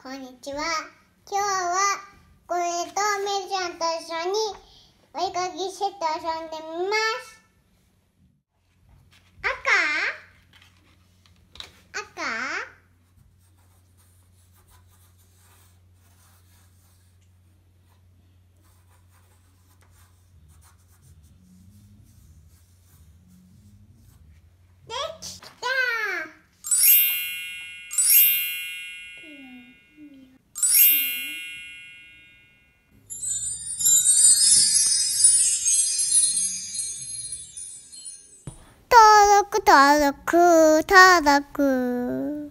こんにちは。今日はこれとめいちゃんと一緒にお絵かきして遊んでみます。くたらく、ただく。